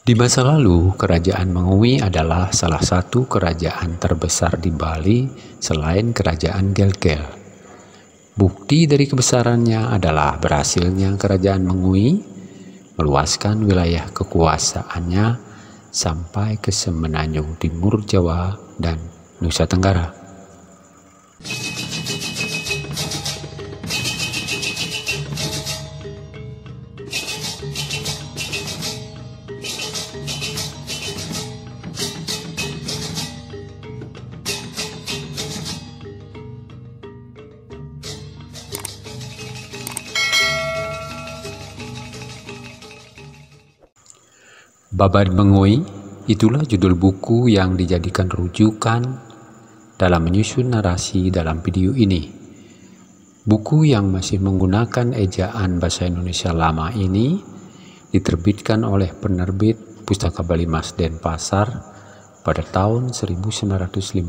Di masa lalu, Kerajaan Mengwi adalah salah satu kerajaan terbesar di Bali selain Kerajaan Gelgel. Bukti dari kebesarannya adalah berhasilnya Kerajaan Mengwi meluaskan wilayah kekuasaannya sampai ke Semenanjung Timur Jawa dan Nusa Tenggara. Babad Bengoi, itulah judul buku yang dijadikan rujukan dalam menyusun narasi dalam video ini. Buku yang masih menggunakan ejaan bahasa Indonesia lama ini diterbitkan oleh penerbit Pustaka Bali Mas Denpasar pada tahun 1958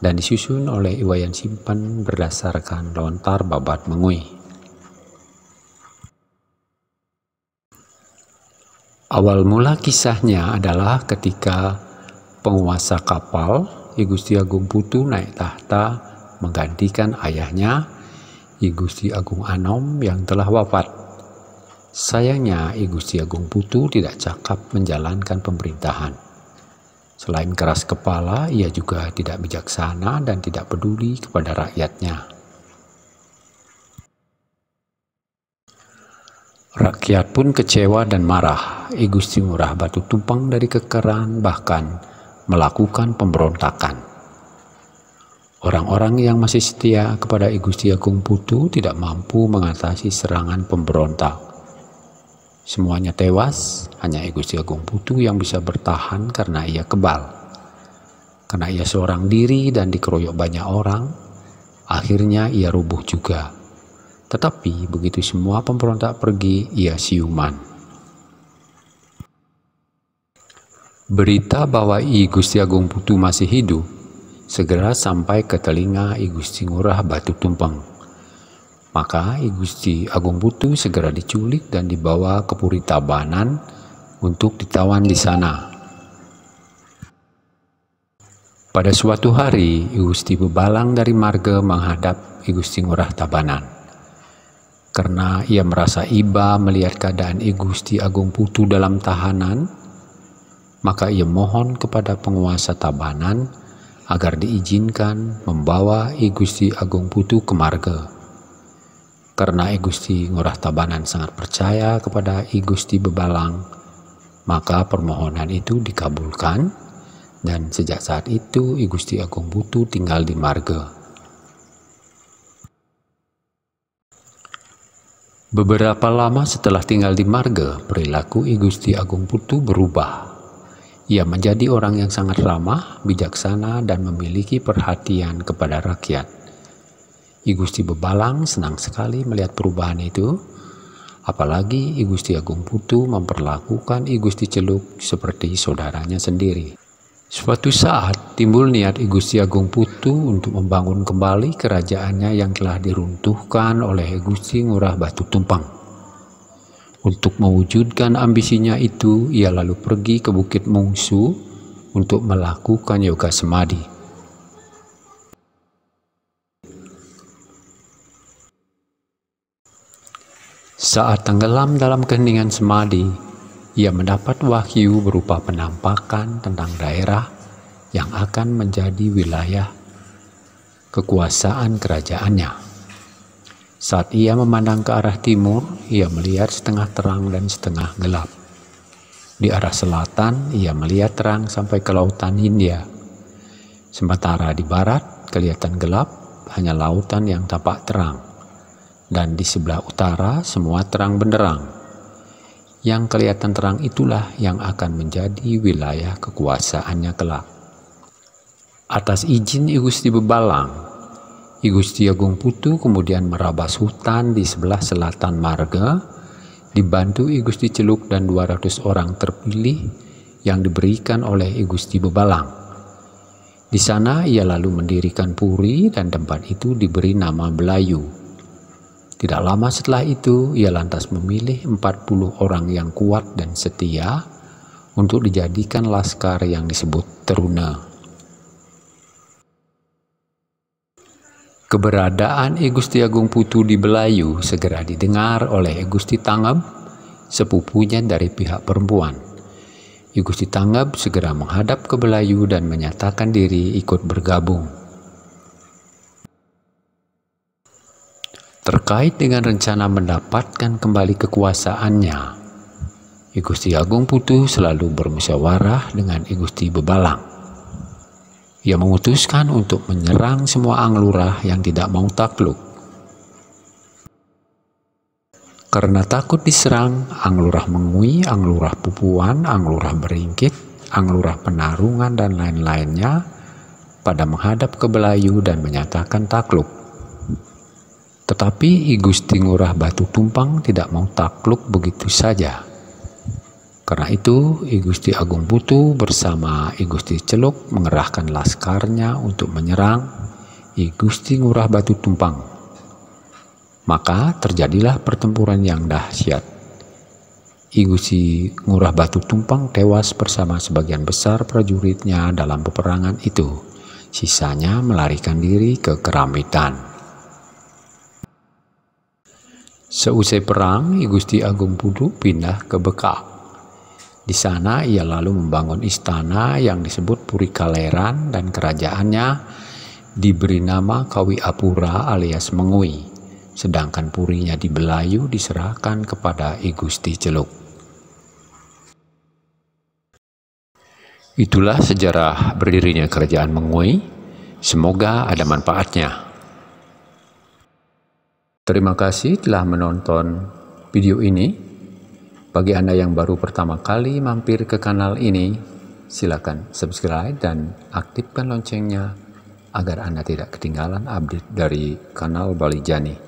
dan disusun oleh Iwayan Simpan berdasarkan lontar Babat Mengui. Awal mula kisahnya adalah ketika penguasa kapal I Gusti Agung Putu naik tahta menggantikan ayahnya I Gusti Agung Anom yang telah wafat. Sayangnya I Gusti Agung Putu tidak cakap menjalankan pemerintahan. Selain keras kepala, ia juga tidak bijaksana dan tidak peduli kepada rakyatnya. Rakyat pun kecewa dan marah. I Gusti Ngurah Batu tumpang dari kekeran bahkan melakukan pemberontakan. Orang-orang yang masih setia kepada I Gusti Agung Putu tidak mampu mengatasi serangan pemberontak. Semuanya tewas, hanya I Gusti Agung Putu yang bisa bertahan karena ia kebal. Karena ia seorang diri dan dikeroyok banyak orang, akhirnya ia rubuh juga. Tetapi begitu semua pemberontak pergi, ia siuman. Berita bahwa I Gusti Agung Putu masih hidup segera sampai ke telinga I Gusti Ngurah Batu Tumpeng. Maka I Gusti Agung Putu segera diculik dan dibawa ke Puri Tabanan untuk ditawan di sana. Pada suatu hari, I Gusti Bebalang dari Marga menghadap I Gusti Ngurah Tabanan karena ia merasa iba melihat keadaan Igusti Agung Putu dalam tahanan, maka ia mohon kepada penguasa tabanan agar diizinkan membawa Igusti Agung Putu ke marga. Karena Igusti Gusti Ngurah Tabanan sangat percaya kepada Igusti Bebalang, maka permohonan itu dikabulkan dan sejak saat itu Igusti Agung Putu tinggal di marga. Beberapa lama setelah tinggal di Marga, perilaku Igusti Agung Putu berubah. Ia menjadi orang yang sangat ramah, bijaksana, dan memiliki perhatian kepada rakyat. Igusti Bebalang senang sekali melihat perubahan itu, apalagi Igusti Agung Putu memperlakukan Igusti Celuk seperti saudaranya sendiri. Suatu saat timbul niat Igusti Agung Putu untuk membangun kembali kerajaannya yang telah diruntuhkan oleh Igusti Ngurah Batu Tumpang. Untuk mewujudkan ambisinya itu, ia lalu pergi ke Bukit Mungsu untuk melakukan yoga semadi. Saat tenggelam dalam keheningan semadi, ia mendapat wahyu berupa penampakan tentang daerah yang akan menjadi wilayah kekuasaan kerajaannya. Saat ia memandang ke arah timur, ia melihat setengah terang dan setengah gelap. Di arah selatan, ia melihat terang sampai ke lautan Hindia. Sementara di barat, kelihatan gelap, hanya lautan yang tampak terang. Dan di sebelah utara, semua terang benderang yang kelihatan terang itulah yang akan menjadi wilayah kekuasaannya kelak. Atas izin Igusti Bebalang, Igusti Agung Putu kemudian merabas hutan di sebelah selatan Marga, dibantu Igusti Celuk dan 200 orang terpilih yang diberikan oleh Igusti Bebalang. Di sana ia lalu mendirikan puri dan tempat itu diberi nama Belayu tidak lama setelah itu, ia lantas memilih 40 orang yang kuat dan setia untuk dijadikan laskar yang disebut Teruna. Keberadaan Gusti Agung Putu di Belayu segera didengar oleh Gusti Tangab, sepupunya dari pihak perempuan. Gusti Tangab segera menghadap ke Belayu dan menyatakan diri ikut bergabung. terkait dengan rencana mendapatkan kembali kekuasaannya. I Gusti Agung Putu selalu bermusyawarah dengan I Gusti Bebalang. Ia memutuskan untuk menyerang semua anglurah yang tidak mau takluk. Karena takut diserang, anglurah mengui, anglurah pupuan, anglurah beringkit, anglurah penarungan, dan lain-lainnya pada menghadap ke Belayu dan menyatakan takluk. Tetapi I Gusti Ngurah Batu Tumpang tidak mau takluk begitu saja. Karena itu, I Gusti Agung Putu bersama I Gusti Celuk mengerahkan laskarnya untuk menyerang I Gusti Ngurah Batu Tumpang. Maka terjadilah pertempuran yang dahsyat. I Gusti Ngurah Batu Tumpang tewas bersama sebagian besar prajuritnya dalam peperangan itu. Sisanya melarikan diri ke keramitan. Seusai perang, Gusti Agung Pudu pindah ke Bekak. Di sana ia lalu membangun istana yang disebut Puri Kaleran dan kerajaannya diberi nama Kawi Apura alias Mengui. Sedangkan purinya di Belayu diserahkan kepada I Gusti Celuk. Itulah sejarah berdirinya kerajaan Mengui. Semoga ada manfaatnya. Terima kasih telah menonton video ini. Bagi Anda yang baru pertama kali mampir ke kanal ini, silakan subscribe dan aktifkan loncengnya agar Anda tidak ketinggalan update dari kanal Bali Jani.